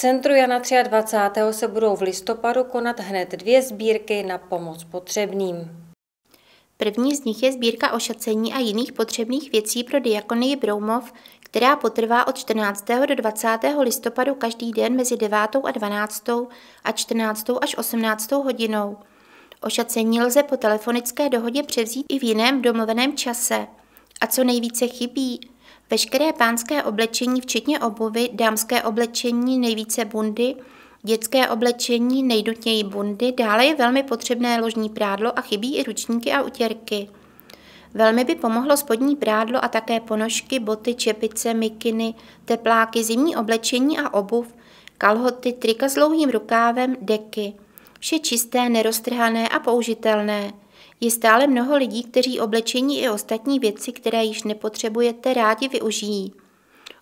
centru Jana 23. se budou v listopadu konat hned dvě sbírky na pomoc potřebným. První z nich je sbírka ošacení a jiných potřebných věcí pro diakonii Broumov, která potrvá od 14. do 20. listopadu každý den mezi 9. a 12. a 14. až 18. hodinou. Ošacení lze po telefonické dohodě převzít i v jiném domluveném čase. A co nejvíce chybí, Veškeré pánské oblečení, včetně obovy, dámské oblečení, nejvíce bundy, dětské oblečení, nejdutněji bundy, dále je velmi potřebné ložní prádlo a chybí i ručníky a utěrky. Velmi by pomohlo spodní prádlo a také ponožky, boty, čepice, mikiny, tepláky, zimní oblečení a obuv, kalhoty, trika s dlouhým rukávem, deky. Vše čisté, neroztrhané a použitelné. Je stále mnoho lidí, kteří oblečení i ostatní věci, které již nepotřebujete, rádi využijí.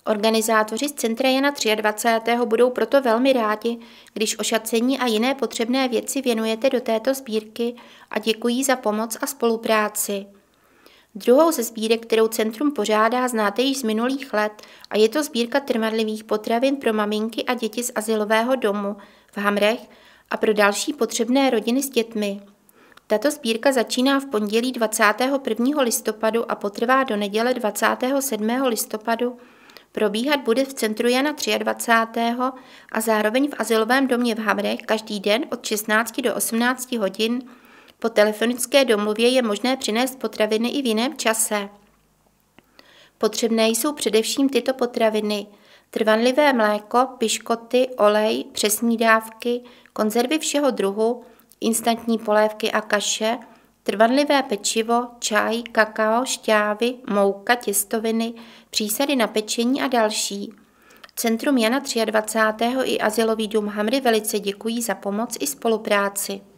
Organizátoři z centra Jana 23. budou proto velmi rádi, když ošacení a jiné potřebné věci věnujete do této sbírky a děkují za pomoc a spolupráci. Druhou ze sbírek, kterou centrum pořádá, znáte již z minulých let a je to sbírka trvanlivých potravin pro maminky a děti z asilového domu v Hamrech a pro další potřebné rodiny s dětmi. Tato sbírka začíná v pondělí 21. listopadu a potrvá do neděle 27. listopadu. Probíhat bude v centru Jana 23. a zároveň v asilovém domě v Hamrech každý den od 16 do 18 hodin. Po telefonické domluvě je možné přinést potraviny i v jiném čase. Potřebné jsou především tyto potraviny. Trvanlivé mléko, piškoty, olej, přesní dávky, konzervy všeho druhu, instantní polévky a kaše, trvanlivé pečivo, čaj, kakao, šťávy, mouka, těstoviny, přísady na pečení a další. Centrum Jana 23. i Azylový dům Hamry velice děkují za pomoc i spolupráci.